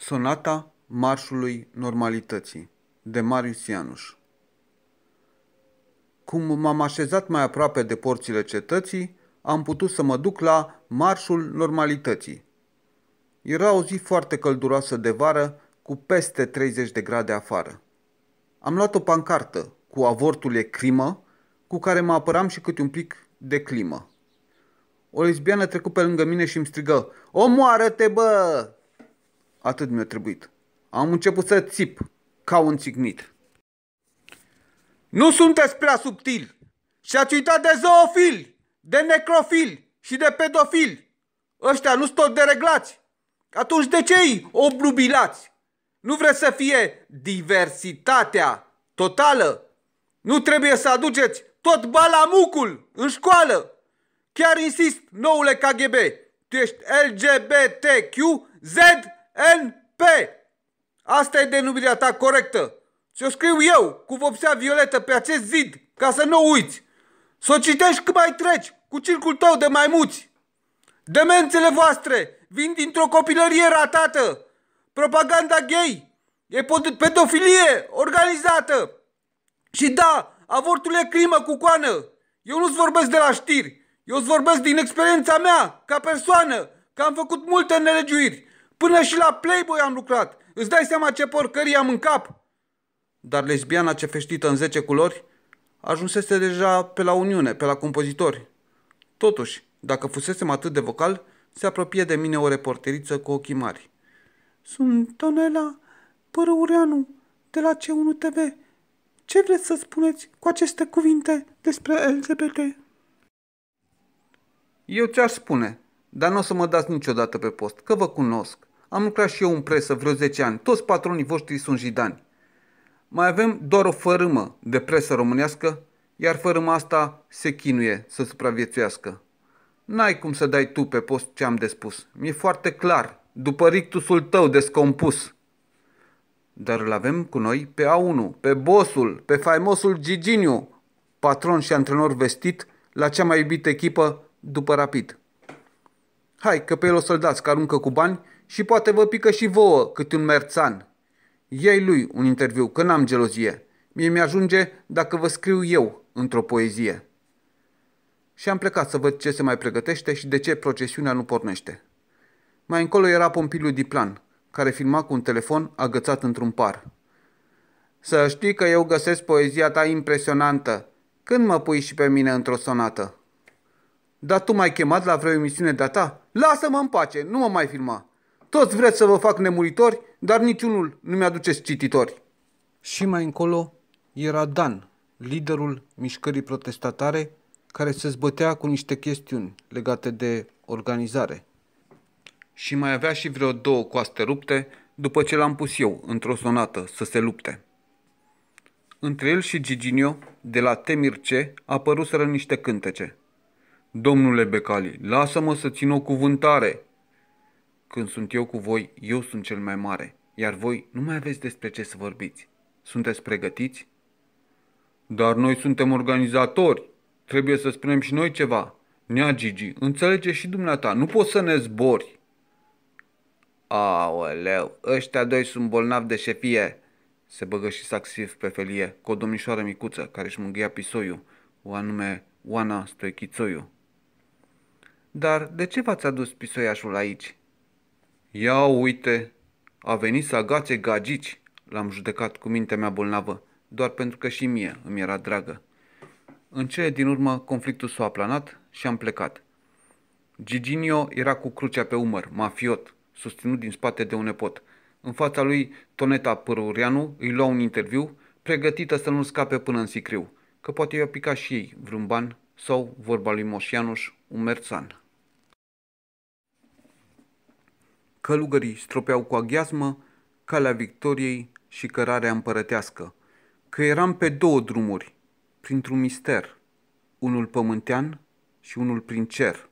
Sonata Marșului Normalității de Marius Ianuș Cum m-am așezat mai aproape de porțile cetății, am putut să mă duc la Marșul Normalității. Era o zi foarte călduroasă de vară, cu peste 30 de grade afară. Am luat o pancartă cu avortul e crimă, cu care mă apăram și câte un pic de climă. O lesbiană trecu pe lângă mine și îmi strigă, Omoară-te, bă! Atât mi-a trebuit. Am început să țip ca un țignit. Nu sunteți prea subtil și ați uitat de zoofil, de necrofil și de pedofil, Ăștia nu sunt tot dereglați. Atunci de ce îi oblubilați? Nu vreți să fie diversitatea totală? Nu trebuie să aduceți tot balamucul în școală? Chiar insist, noule KGB, tu ești LGBTQ, Z N.P. Asta e denumirea ta corectă. Ți-o scriu eu, cu vopsea violetă, pe acest zid, ca să nu uiți. Să o citești cât mai treci, cu circul tău de maimuți. Demențele voastre vin dintr-o copilărie ratată. Propaganda gay e pedofilie organizată. Și da, avortul e crimă cu coană. Eu nu-ți vorbesc de la știri. Eu îți vorbesc din experiența mea, ca persoană, că am făcut multe nelegiuiri. Până și la Playboy am lucrat. Îți dai seama ce porcării am în cap. Dar lesbiana ce feștită în 10 culori ajunsese deja pe la Uniune, pe la compozitori. Totuși, dacă fusesem atât de vocal, se apropie de mine o reporteriță cu ochii mari. Sunt Tonela Părăureanu, de la C1 TV. Ce vreți să spuneți cu aceste cuvinte despre LGBT? Eu ți-aș spune, dar nu o să mă dați niciodată pe post, că vă cunosc. Am lucrat și eu în presă vreo 10 ani. Toți patronii voștri sunt jidani. Mai avem doar o fărâmă de presă românească, iar fărâma asta se chinuie să supraviețuiască. N-ai cum să dai tu pe post ce am de spus. Mi-e foarte clar, după rictusul tău descompus. Dar îl avem cu noi pe A1, pe bosul, pe faimosul Giginiu, patron și antrenor vestit la cea mai iubită echipă după rapid. Hai, că pe el o să-l dați, că aruncă cu bani și poate vă pică și vouă câte un merțan. Ei lui un interviu, că n-am gelozie. Mie mi-ajunge dacă vă scriu eu într-o poezie. Și am plecat să văd ce se mai pregătește și de ce procesiunea nu pornește. Mai încolo era Pompiliu Diplan, care filma cu un telefon agățat într-un par. Să știi că eu găsesc poezia ta impresionantă. Când mă pui și pe mine într-o sonată? Dar tu m-ai chemat la vreo emisiune de-a ta? Lasă-mă în pace, nu mă mai filma. Toți vreți să vă fac nemuritori, dar niciunul nu mi-aduceți cititori. Și mai încolo era Dan, liderul mișcării protestatare, care se zbătea cu niște chestiuni legate de organizare. Și mai avea și vreo două coaste rupte după ce l-am pus eu într-o sonată să se lupte. Între el și Giginio, de la Temirce, apăruseră niște cântece. Domnule Becali, lasă-mă să țin o cuvântare, când sunt eu cu voi, eu sunt cel mai mare, iar voi nu mai aveți despre ce să vorbiți. Sunteți pregătiți? Dar noi suntem organizatori. Trebuie să spunem și noi ceva. Nea Gigi, înțelege și dumneata, nu poți să ne zbori. Aoleu, ăștia doi sunt bolnavi de șefie. Se băgă și Saxif pe felie cu o domnișoară micuță care își mânghia pisoiu, o anume Oana Stoichițoiu. Dar de ce v-ați adus pisoiașul aici? Ia uite, a venit să agațe gagici, l-am judecat cu mintea mea bolnavă, doar pentru că și mie îmi era dragă. În cele din urmă, conflictul s-a aplanat și am plecat. Giginio era cu crucea pe umăr, mafiot, susținut din spate de un nepot. În fața lui, Toneta Părurianu îi lua un interviu, pregătită să nu scape până în sicriu, că poate i-a picat și ei vreun ban sau, vorba lui Moșianuș, un merțan. Călugării stropeau cu aghiazmă calea victoriei și cărarea împărătească, că eram pe două drumuri, printr-un mister, unul pământean și unul prin cer.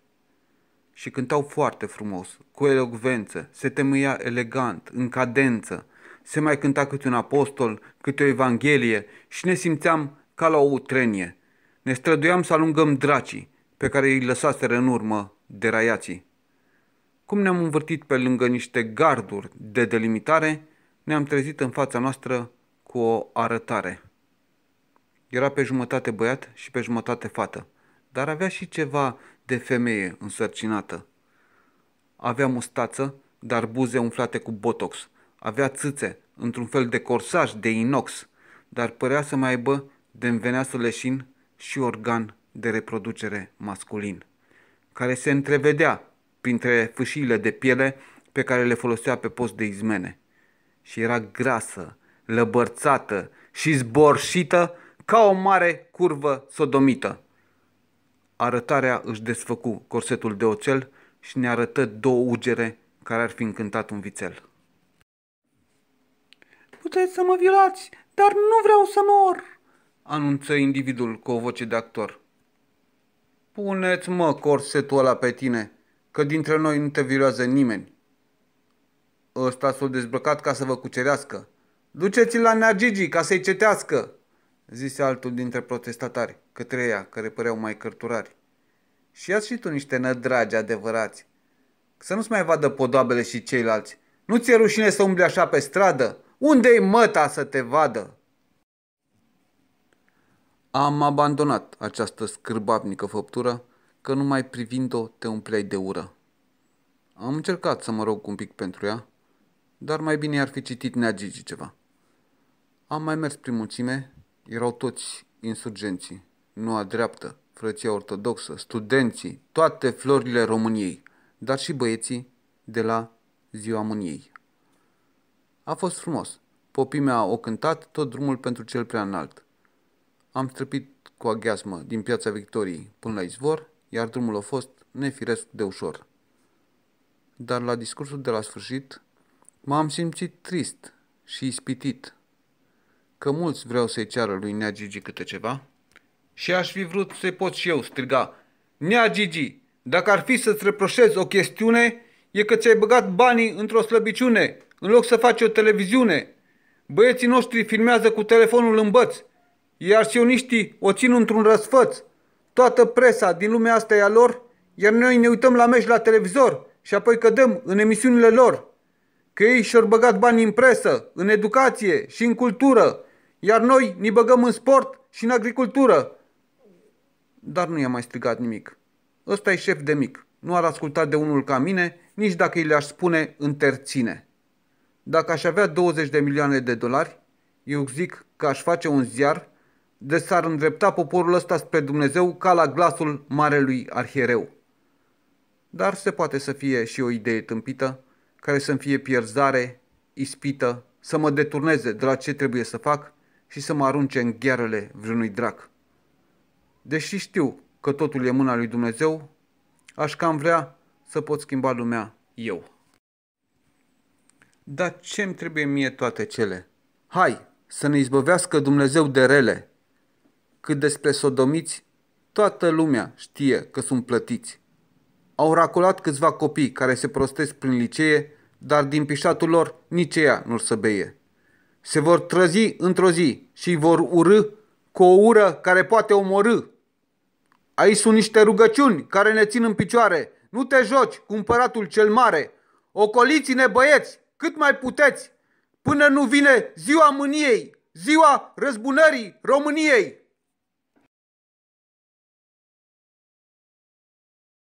Și cântau foarte frumos, cu elogvență, se temâia elegant, în cadență, se mai cânta câte un apostol, câte o evanghelie și ne simțeam ca la o utrenie. Ne străduiam să alungăm dracii pe care îi lăsaseră în urmă deraiații cum ne-am învârtit pe lângă niște garduri de delimitare, ne-am trezit în fața noastră cu o arătare. Era pe jumătate băiat și pe jumătate fată, dar avea și ceva de femeie însărcinată. Avea mustață, dar buze umflate cu botox. Avea țâțe, într-un fel de corsaj de inox, dar părea să mai aibă de să leșin și organ de reproducere masculin, care se întrevedea printre fâșiile de piele pe care le folosea pe post de izmene. Și era grasă, lăbărțată și zborșită ca o mare curvă sodomită. Arătarea își desfăcu corsetul de oțel și ne arătă două ugere care ar fi încântat un vițel. Puteți să mă violați, dar nu vreau să mor, anunță individul cu o voce de actor. Puneți-mă corsetul ăla pe tine, că dintre noi nu te viroază nimeni. Ăsta s-a dezbrăcat ca să vă cucerească. Duceți-l la Neagigi ca să-i cetească, zise altul dintre protestatari, către ea, care păreau mai cărturari. Și ia și tu niște nădragi adevărați. Să nu-ți mai vadă podoabele și ceilalți. Nu ți-e rușine să umbli așa pe stradă? Unde-i măta să te vadă? Am abandonat această scârbabnică făptură că numai privind-o te umpleai de ură. Am încercat să mă rog un pic pentru ea, dar mai bine ar fi citit neagigi ceva. Am mai mers prin mulțime, erau toți insurgenții, a dreaptă, frăția ortodoxă, studenții, toate florile României, dar și băieții de la ziua mâniei. A fost frumos. mea o cântat tot drumul pentru cel prea înalt. Am străpit cu aghiasmă din piața Victoriei până la izvor, iar drumul a fost nefiresc de ușor. Dar la discursul de la sfârșit m-am simțit trist și ispitit, că mulți vreau să-i ceară lui Nea Gigi câte ceva și aș fi vrut să-i pot și eu striga Nea Gigi, dacă ar fi să-ți reproșezi o chestiune, e că ți-ai băgat banii într-o slăbiciune, în loc să faci o televiziune. Băieții noștri filmează cu telefonul în băț, iar sioniștii o țin într-un răsfăț toată presa din lumea asta e a lor, iar noi ne uităm la meci la televizor și apoi cădem în emisiunile lor. Că ei și-au băgat bani în presă, în educație și în cultură, iar noi ni băgăm în sport și în agricultură. Dar nu i-a mai strigat nimic. Ăsta e șef de mic. Nu ar asculta de unul ca mine, nici dacă îi le-aș spune în terține. Dacă aș avea 20 de milioane de dolari, eu zic că aș face un ziar de s-ar îndrepta poporul ăsta spre Dumnezeu ca la glasul marelui arhiereu. Dar se poate să fie și o idee tâmpită, care să-mi fie pierzare, ispită, să mă deturneze de la ce trebuie să fac și să mă arunce în ghearele vreunui drac. Deși știu că totul e mâna lui Dumnezeu, aș cam vrea să pot schimba lumea eu. Dar ce-mi trebuie mie toate cele? Hai, să ne izbăvească Dumnezeu de rele, cât despre sodomiți, toată lumea știe că sunt plătiți. Au racolat câțiva copii care se prostesc prin licee, dar din pișatul lor nici ea nu-l beie. Se vor trăzi într-o zi și vor urâ cu o ură care poate omorâ. Aici sunt niște rugăciuni care ne țin în picioare. Nu te joci cu împăratul cel mare. Ocoliți-ne băieți cât mai puteți până nu vine ziua mâniei, ziua răzbunării României.